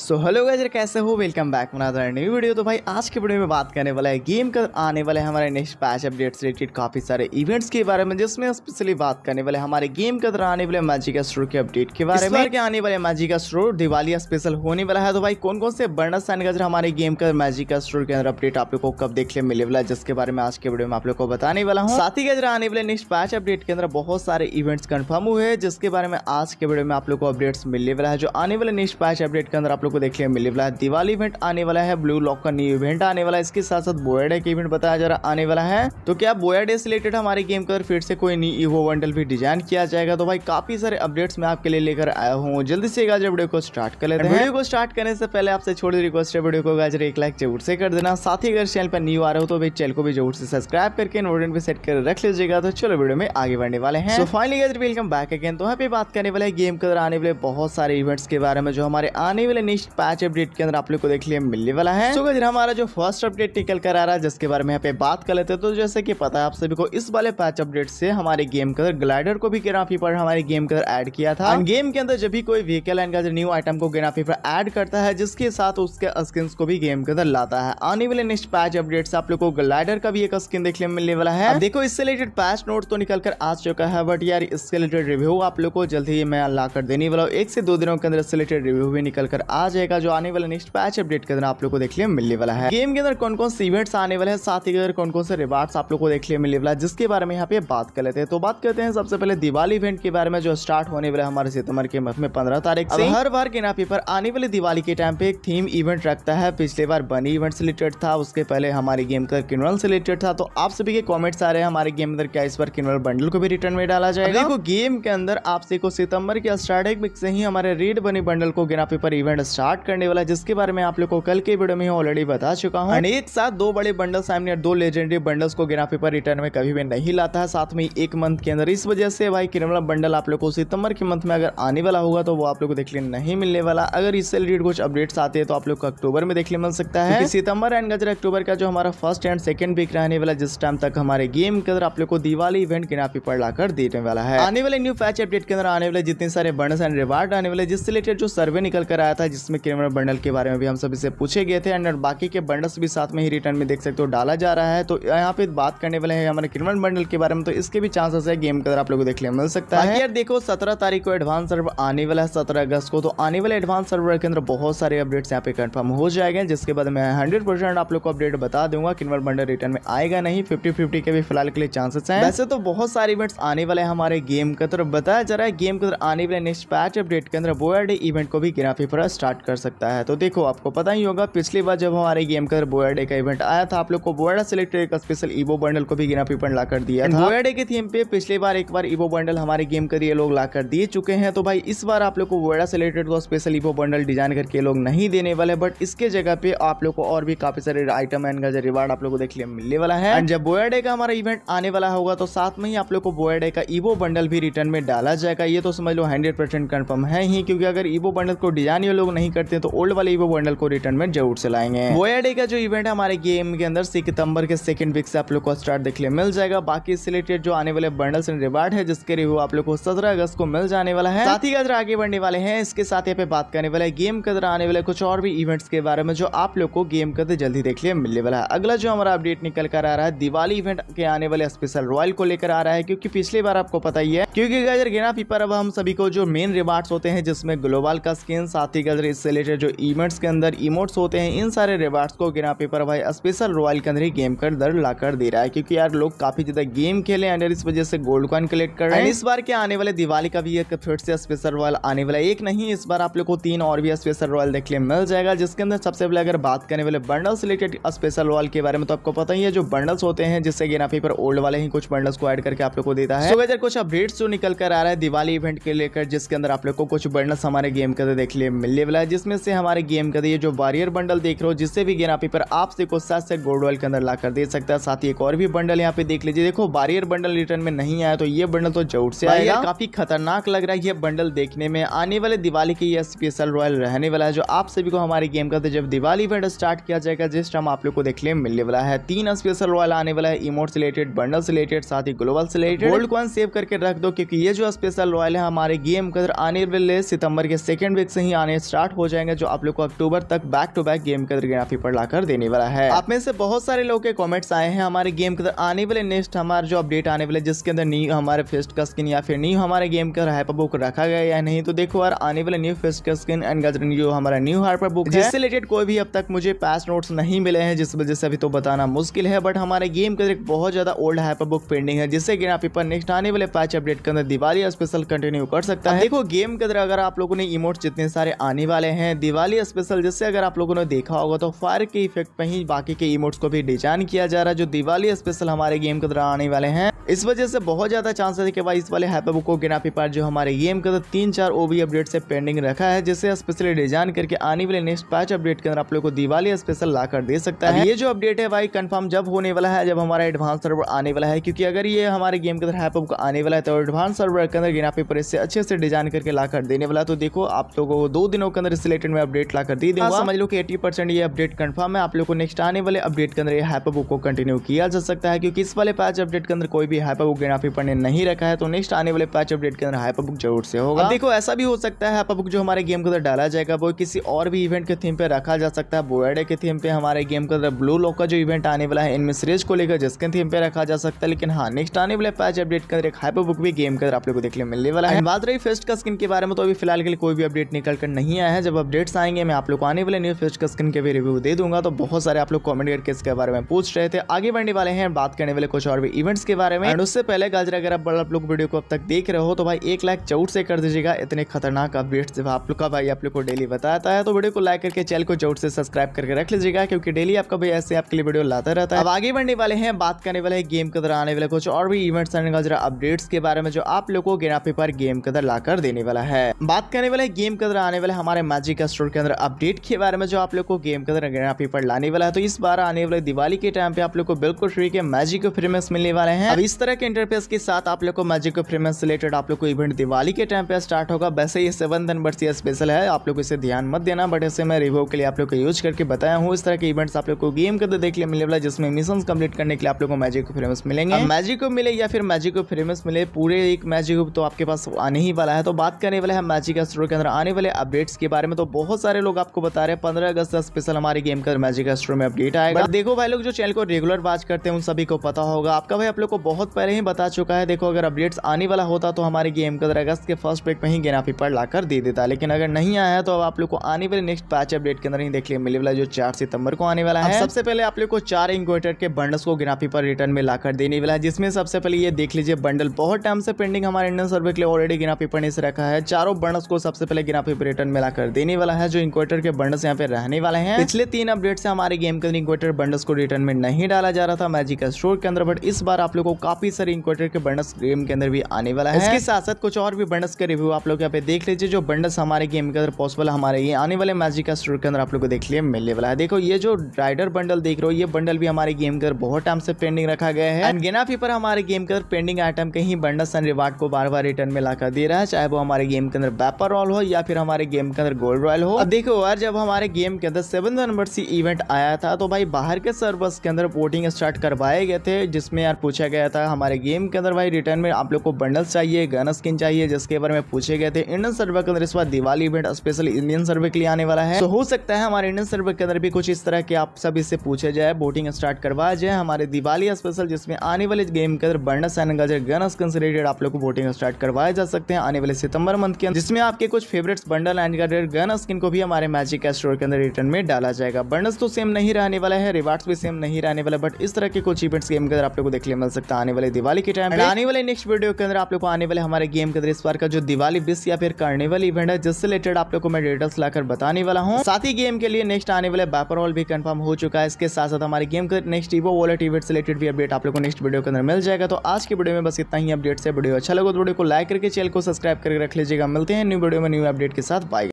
so hello गजर कैसे हो वेलकम बैक मनादर न्यू वीडियो तो भाई आज के वीडियो में बात करने वाला है गेम का आने वाले हमारे नेक्स्ट पैच अपडेट से रिलेटेड काफ़ी सारे इवेंट्स के बारे में जिसमें स्पेशली बात करने वाले हमारे गेम का तरह तो आने वाले मैजिका स्टोर के अपडेट के बारे में के आने वाले मैजिका स्टोर दिवाली स्पेशल होने वाला है तो भाई कौन कौन से बर्नस एंड गजर हमारे गेम का मैजिका स्टोर के अंदर अपडेट आप लोग को कब देखने मिले वाला है जिसके बारे में आज के वीडियो में आप लोग को बताने वाला हूँ साथ ही गजर आने वाले नेक्स्ट पैच अपडेट के अंदर बहुत सारे इवेंट्स कन्फर्म हुए हैं जिसके बारे में आज के वीडियो में आप लोग को अपडेट्स मिलने वाला है जो आने वाले नेक्स्ट पैच अपडेट के अंदर आप फोटो को देखिए मिलने वाला है दिवाली इवेंट आने वाला है ब्लू लॉक का न्यू इवेंट आने वाला है इसके साथ साथ बोयाडे का इवेंट बताया जा रहा आने वाला है तो क्या बोयाडे से रिलेटेड हमारे गेम का फिर से कोई न्यू ईवो वंडल भी डिजाइन किया जाएगा तो भाई काफी सारे अपडेट्स मैं आपके लिए लेकर आया हूँ जल्दी से गाजर वीडियो को स्टार्ट कर लेते हैं वीडियो को स्टार्ट करने से पहले आपसे छोटी रिक्वेस्ट है वीडियो को गाजर एक लाइक जरूर से कर देना साथ ही अगर चैनल पर न्यू आ रहे हो तो भाई चैनल को भी जरूर से सब्सक्राइब करके नोटिफिकेशन पे सेट कर रख लीजिएगा तो चलो वीडियो में आगे बढ़ने वाले हैं finally guys welcome back again तो यहाँ पे बात करने वाले गेम के अंदर आने वाले बहुत सारे इवेंट्स के बारे में जो हमारे आने वाले नेक्स्ट पांच अपडेट के अंदर आप लोग को देख लिया मिलने वाला है तो so, हमारा जो फर्स्ट अपडेट निकल कर आ रहा है जिसके बारे में यहाँ पे बात कर लेते हैं तो जैसे कि पता है आप सभी को इस वाले पांच अपडेट से हमारे गेम के अंदर ग्लाइडर को भी ग्राफी पर हमारे गेम के अंदर एड किया था गेम के अंदर जब भी कोई व्हीकल एंड न्यू आइटम को ग्राफी पर एड करता है जिसके साथ उसके स्किन को भी गेम के अंदर लाता है आने वाले नेक्स्ट पैच अपडेट से आप लोग को ग्लाइडर का भी एक स्किन देखने मिलने वाला है देखो इससे रिलेटेड पैच नोट तो निकल कर आ चुका है बट यार इसके रिलेटेड रिव्यू आप लोग को जल्द ही मैं ला कर देने वाला हूँ एक से दो दिनों के अंदर रिलेटेड रिव्यू भी निकल कर आ आ जाएगा जो आने वाला नेक्स्ट पैच अपडेट के अंदर आप लोग को देख लिया मिलने वाला है गेम के अंदर कौन कौन से इवेंट्स आने वाले हैं साथ ही अगर कौन कौन से रिवार्ड्स आप लोग को देख लिया मिलने वाला है जिसके बारे में यहाँ पे बात कर लेते हैं तो बात करते हैं सबसे पहले दिवाली इवेंट के बारे में जो स्टार्ट होने वाला है हमारे सितम्बर के मंथ में पंद्रह तारीख से हर बार के नापी पर आने वाले दिवाली के टाइम पे एक थीम इवेंट रखता है पिछले बार बनी इवेंट से रिलेटेड था उसके पहले हमारे गेम का किनवल से रिलेटेड था तो आप सभी के कॉमेंट्स आ रहे हैं हमारे गेम अंदर क्या इस बार किनवल बंडल को भी रिटर्न में डाला जाएगा देखो गेम के अंदर आपसे को सितंबर के स्टार्टिंग से ही हमारे रेड बनी बंडल को गिनापी पर इवेंट स्टार्ट करने वाला जिसके बारे में आप लोग को कल के वीडियो में ऑलरेडी बता चुका हूँ एक साथ दो बड़े बंडल सामने दो लेजेंडरी बंडल्स को गिना पेपर रिटर्न में कभी भी नहीं लाता है साथ में एक मंथ के अंदर इस वजह से भाई किरमला बंडल आप लोग को सितंबर के मंथ में अगर आने वाला होगा तो वो आप लोग को देखने नहीं मिलने वाला अगर इससे रिलेटेड कुछ अपडेट आते हैं तो आप लोग को अक्टूबर में देखने मिल सकता है सितंबर एंड गजर अक्टूबर का जो हमारा फर्स्ट एंड सेकंड वीक रहने वाला जिस टाइम तक हमारे गेम के अंदर आप लोग को दिवाली इवेंट गिना पेपर लाकर देने वाला है आने वाले न्यू पैच अपडेट के अंदर आने वाले जितने सारे बंडल्स एंड रिवार्ड आने वाले जिससे रिलेटेड जो सर्वे निकल कर आया था जिसमें कैमरा बंडल के बारे में भी हम सभी से पूछे गए थे एंड बाकी के बंडल्स भी साथ में ही रिटर्न में देख सकते हो डाला जा रहा है तो यहाँ पे बात करने वाले हैं हमारे क्रिमिनल बंडल के बारे में तो इसके भी चांसेस है गेम के अंदर आप लोगों को देखने मिल सकता है यार देखो सत्रह तारीख को एडवांस सर्वर आने वाला है सत्रह अगस्त को तो आने वाले एडवांस सर्वर के अंदर बहुत सारे अपडेट्स यहाँ पे कन्फर्म हो जाएंगे जिसके बाद मैं हंड्रेड आप लोग को अपडेट बता दूंगा क्रिमिनल बंडल रिटर्न में आएगा नहीं फिफ्टी फिफ्टी के भी फिलहाल के लिए चांसेस है वैसे तो बहुत सारे इवेंट्स आने वाले हैं हमारे गेम के अंदर बताया जा रहा है गेम के अंदर आने वाले नेक्स्ट पैच अपडेट के अंदर बोर्ड इवेंट को भी ग्राफी पर स्टार्ट स्टार्ट कर सकता है तो देखो आपको पता ही होगा पिछली बार जब हमारे गेम कर बोया डे का इवेंट आया था आप लोग को बोयाडा सिलेक्टेड एक स्पेशल इवो बंडल को भी गिना पीपन ला कर दिया था बोया डे के थीम पे पिछले बार एक बार इवो बंडल हमारे गेम कर ये लोग ला कर दिए चुके हैं तो भाई इस बार आप लोग को बोया सिलेक्टेड को स्पेशल इवो बंडल डिजाइन करके लोग नहीं देने वाले बट इसके जगह पे आप लोग को और भी काफी सारे आइटम एंड का रिवार्ड आप लोग को देखने मिलने वाला है जब बोया डे का हमारा इवेंट आने वाला होगा तो साथ में ही आप लोग को बोया डे का इवो बंडल भी रिटर्न में डाला जाएगा ये तो समझ लो हंड्रेड परसेंट कन्फर्म है ही क्योंकि अगर इवो बंडल को डिजाइन ये लोग नहीं करते हैं तो ओल्ड वाले ईवो बंडल को रिटर्न में जरूर से लाएंगे वोयाडे का जो इवेंट है हमारे गेम के अंदर सितंबर के सेकंड वीक से आप लोग को स्टार्ट देखने मिल जाएगा बाकी इससे रिलेटेड जो आने वाले बंडल एंड रिवार्ड है जिसके रिव्यू आप लोग को सत्रह अगस्त को मिल जाने वाला है साथ ही अगर आगे बढ़ने वाले हैं इसके साथ यहाँ पे बात करने वाले गेम के अंदर आने वाले कुछ और भी इवेंट्स के बारे में जो आप लोग को गेम के अंदर जल्दी देखने मिलने वाला है अगला जो हमारा अपडेट निकल कर आ रहा है दिवाली इवेंट के आने वाले स्पेशल रॉयल को लेकर आ रहा है क्योंकि पिछली बार आपको पता ही है क्योंकि गजर गिना पीपर अब हम सभी को जो मेन रिवार्ड्स होते हैं जिसमें ग्लोबल का स्किन साथ ही गजर इससे रिलेटेड जो इवेंट्स के अंदर इमोट्स होते हैं इन सारे रिवार्ड्स को गिरा पेपर भाई स्पेशल रॉयल के अंदर ही गेम कर दर कर दे रहा है क्योंकि यार लोग काफी ज्यादा गेम खेले एंड इस वजह से गोल्ड कॉइन कलेक्ट कर रहे हैं इस बार के आने वाले दिवाली का भी एक फिर से स्पेशल रॉयल आने वाला एक नहीं इस बार आप लोग को तीन और भी स्पेशल रॉयल देखने मिल जाएगा जिसके अंदर सबसे पहले अगर बात करने वाले बंडल्स रिलेटेड स्पेशल रॉयल के बारे में तो आपको पता ही है जो बंडल्स होते हैं जिससे गेना पेपर ओल्ड वाले ही कुछ बंडल्स को एड करके आप लोग को देता है कुछ अपडेट्स जो निकल कर आ रहा है दिवाली इवेंट के लेकर जिसके अंदर आप लोग को कुछ बंडल्स हमारे गेम के अंदर देखने मिलने वाला मिला है जिसमें से हमारे गेम का अंदर ये जो वॉरियर बंडल देख रहे हो जिससे भी गेना पेपर आपसे को सात से गोल्ड ऑयल के अंदर ला दे सकता है साथ ही एक और भी बंडल यहाँ पे देख लीजिए देखो वॉरियर बंडल रिटर्न में नहीं आया तो ये बंडल तो जरूर से आया काफी खतरनाक लग रहा है ये बंडल देखने में आने वाले दिवाली के ये स्पेशल रॉयल रहने वाला है जो आप सभी को हमारे गेम का जब दिवाली बंडल स्टार्ट किया जाएगा जिस टाइम आप लोग को देखने मिलने वाला है तीन स्पेशल रॉयल आने वाला है इमोट से रिलेटेड बंडल से रिलेटेड साथ ही ग्लोबल से रिलेटेड गोल्ड कॉइन सेव करके रख दो क्योंकि ये जो स्पेशल रॉयल है हमारे गेम का आने वाले सितंबर के सेकंड वीक से ही आने स्टार्ट स्टार्ट हो जाएंगे जो आप लोग को अक्टूबर तक बैक टू बैक गेम कदर ग्राफी पर लाकर देने वाला है आप में से बहुत सारे लोग के कॉमेंट्स आए हैं हमारे गेम कदर आने वाले नेक्स्ट हमारे जो अपडेट आने वाले जिसके अंदर न्यू हमारे फेस्ट का स्किन या फिर न्यू हमारे गेम का हाइपर बुक रखा गया या नहीं तो देखो यार आने वाले न्यू फेस्ट का स्किन एंड गजर जो हमारा न्यू हाइपर बुक इससे रिलेटेड कोई भी अब तक मुझे पास नोट नहीं मिले हैं जिस वजह से अभी तो बताना मुश्किल है बट हमारे गेम के अंदर बहुत ज्यादा ओल्ड हाइपर बुक पेंडिंग है जिससे ग्राफी पर नेक्स्ट आने वाले पैच अपडेट के अंदर दिवाली स्पेशल कंटिन्यू कर सकता है देखो गेम के अंदर अगर आप लोगों ने इमोट जितने सारे आने वाले वाले हैं दिवाली स्पेशल जिससे अगर आप लोगों ने देखा होगा तो फायर के इफेक्ट में ही बाकी के इमोट्स को भी डिजाइन किया जा रहा है जो दिवाली स्पेशल हमारे गेम के दौरान आने वाले हैं इस वजह से बहुत ज्यादा चांसेस है कि भाई इस वाले हैपेबुक को गिना पिपार जो हमारे गेम के अंदर तीन चार ओवी अपडेट से पेंडिंग रखा है जिसे स्पेशली डिजाइन करके आने वाले नेक्स्ट पैच अपडेट के अंदर आप लोग को दिवाली स्पेशल ला दे सकता है ये जो अपडेट है भाई कन्फर्म जब होने वाला है जब हमारा एडवांस सर्वर आने वाला है क्योंकि अगर ये हमारे गेम के अंदर हैपेबुक आने वाला है तो एडवांस सर्वर के अंदर गिना पेपर इससे अच्छे से डिजाइन करके ला कर देने वाला तो देखो आप लोगों को दो दिनों के अंदर अंदर इस रिलेटेड में अपडेट ला कर दी दूंगा हाँ, समझ लो कि 80 परसेंट ये अपडेट कंफर्म है आप लोग को नेक्स्ट आने वाले अपडेट के अंदर ये बुक को कंटिन्यू किया जा सकता है क्योंकि इस वाले पैच अपडेट के अंदर कोई भी हाइपरबुक ग्राफी पढ़ने नहीं रखा है तो नेक्स्ट आने वाले पैच अपडेट के अंदर बुक जरूर से होगा देखो ऐसा भी हो सकता है बुक जो हमारे गेम के अंदर डाला जाएगा वो किसी और भी इवेंट के थीम पे रखा जा सकता है बोएडे के थीम पे हमारे गेम के अंदर ब्लू लॉक का जो इवेंट आने वाला है इनमें सीरीज को लेकर जिसके थीम पे रखा जा सकता है लेकिन हाँ नेक्स्ट आने वाले पैच अपडेट के अंदर एक हाइपर बुक भी गेम के अंदर आप लोग को देखने मिलने वाला है बात रही फेस्ट का स्किन के बारे में तो अभी फिलहाल के लिए कोई भी अपडेट निकल कर नहीं आया आया है जब अपडेट्स आएंगे मैं आप लोग को आने वाले न्यू फेस्ट स्किन के भी रिव्यू दे दूंगा तो बहुत सारे आप लोग कमेंट करके इसके बारे में पूछ रहे थे आगे बढ़ने वाले हैं बात करने वाले कुछ और भी इवेंट्स के बारे में उससे पहले गाजर अगर आप बड़ा आप लोग वीडियो को अब तक देख रहे हो तो भाई एक लाख जरूर से कर दीजिएगा इतने खतरनाक अपडेट्स जब आप लोग का भाई आप लोग को डेली बताता है तो वीडियो को लाइक करके चैनल को जरूर से सब्सक्राइब करके रख लीजिएगा क्योंकि डेली आपका भाई ऐसे आपके लिए वीडियो लाता रहता है अब आगे बढ़ने वाले हैं बात करने वाले गेम के दौरान आने वाले कुछ और भी इवेंट्स गाजरा अपडेट्स के बारे में जो आप लोग को गेना पेपर गेम के दर ला देने वाला है बात करने वाले गेम के दौरान आने वाले हमारे हमारे मैजिक स्टोर के अंदर अपडेट के बारे में जो आप लोग को गेम के अंदर यहाँ पेपर लाने वाला है तो इस बार आने वाले दिवाली के टाइम पे आप लोग को बिल्कुल फ्री के मैजिक फ्रीमेंस मिलने वाले हैं अब इस तरह के इंटरफेस के साथ आप लोग को मैजिक फ्रीमेंस रिलेटेड आप लोग को इवेंट दिवाली के टाइम पे स्टार्ट होगा वैसे ये सेवन नंबर से स्पेशल है आप लोग इसे ध्यान मत देना बट इसे मैं रिव्यू के लिए आप लोग को यूज करके बताया हूँ इस तरह के इवेंट्स आप लोग को गेम के अंदर देखने मिलने वाला जिसमें मिशन कम्प्लीट करने के लिए आप लोग को मैजिक फ्रेमस मिलेंगे मैजिक मिले या फिर मैजिक को फ्रेमस मिले पूरे एक मैजिक तो आपके पास आने ही वाला है तो बात करने वाले हैं मैजिक स्टोर के अंदर आने वाले अपडेट्स के बारे में तो बहुत सारे लोग आपको बता रहे हैं पंद्रह अगस्त स्पेशल हमारे गेम का मैजिक स्टोर में अपडेट आएगा देखो भाई लोग जो चैनल को रेगुलर वॉच करते हैं उन सभी को पता होगा आपका भाई आप लोग को बहुत पहले ही बता चुका है देखो अगर अपडेट आने वाला होता तो हमारे गेम पंद्रह अगस्त के फर्स्ट पेट में ही गेना पेपर लाकर दे देता लेकिन अगर नहीं आया तो अब आप लोग को आने वाले नेक्स्ट पैच अपडेट के अंदर ही देख लिया मिले वाला जो चार सितंबर को आने वाला है सबसे पहले आप लोग को चार इंक्वेटर के बंडल्स को गेना पेपर रिटर्न में लाकर देने वाला है जिसमें सबसे पहले ये देख लीजिए बंडल बहुत टाइम से पेंडिंग हमारे इंडियन सर्वे के लिए ऑलरेडी गिनापी पर नहीं रखा है चारों बंडल्स को सबसे पहले गिनापी पेपर रिटर्न में लाकर कर देने वाला है जो इन्वर्टर के बंडल्स यहाँ पे रहने वाले हैं पिछले तीन अपडेट से हमारे गेम के अंदर इंक्वेटर बंडल्स को रिटर्न में नहीं डाला जा रहा था मैजिक स्टोर के अंदर बट इस बार आप लोग को काफी सारे इन्वर्टर के बंडल्स गेम के अंदर भी आने वाला है इसके साथ साथ कुछ और भी बंडल्स का रिव्यू आप लोग यहाँ पे देख लीजिए जो बंडल्स हमारे गेम के अंदर पॉसिबल हमारे ये आने वाले मैजिक स्टोर के अंदर आप लोग को देख लिए मिलने वाला है देखो ये जो राइडर बंडल देख रहे हो ये बंडल भी हमारे गेम के अंदर बहुत टाइम से पेंडिंग रखा गया है अनगेना फीपर हमारे गेम के अंदर पेंडिंग आइटम के ही बंडल्स एंड रिवार्ड को बार बार रिटर्न में लाकर दे रहा है चाहे वो हमारे गेम के अंदर बैपर रॉल हो या फिर हमारे गेम के अंदर अंदर गोल्ड रॉयल हो अब देखो यार जब हमारे गेम के अंदर सेवन नंबर सी इवेंट आया था तो भाई बाहर के सर्वर्स के अंदर वोटिंग स्टार्ट करवाए गए थे जिसमें यार पूछा गया था हमारे गेम के अंदर भाई रिटर्न में आप लोग को बंडल्स चाहिए गन स्किन चाहिए जिसके बारे में पूछे गए थे इंडियन सर्वर के अंदर इस बार Diwali event special Indian server के लिए आने वाला है तो हो सकता है हमारे इंडियन सर्वे के अंदर भी कुछ इस तरह के आप सब इससे पूछे जाए वोटिंग स्टार्ट करवाया जाए हमारे दिवाली स्पेशल जिसमें आने वाले गेम के अंदर बर्नस एंड गजर गन स्किन से रिलेटेड आप लोग को वोटिंग स्टार्ट करवाया जा सकते हैं आने वाले सितंबर मंथ के अंदर जिसमें आपके कुछ favourites bundle and radiator gun skin को भी हमारे मैजिक का स्टोर के अंदर रिटर्न में डाला जाएगा बर्नस तो सेम नहीं रहने वाला है रिवार्ड्स भी सेम नहीं रहने वाला बट इस तरह के कुछ इवेंट्स गेम के अंदर आप लोग को देखने मिल सकता है आने वाले दिवाली के टाइम आने वाले नेक्स्ट वीडियो के अंदर आप लोग को आने वाले हमारे गेम के अंदर इस बार का जो दिवाली बिस या फिर कार्निवल इवेंट है जिससे रिलेटेड आप लोग को मैं डिटेल्स लाकर बताने वाला हूँ साथ ही गेम के लिए नेक्स्ट आने वाले बैपर वॉल भी कंफर्म हो चुका है इसके साथ साथ हमारे गेम का नेक्स्ट इवो वॉलेट इवेंट से रिलेटेड भी अपडेट आप लोग को नेक्स्ट वीडियो के अंदर मिल जाएगा तो आज की वीडियो में बस इतना ही अपडेट से वीडियो अच्छा लगा तो वीडियो को लाइक करके चैनल को सब्सक्राइब करके रख लीजिएगा मिलते हैं न्यू वीडियो में न्यू अपडेट के साथ बाय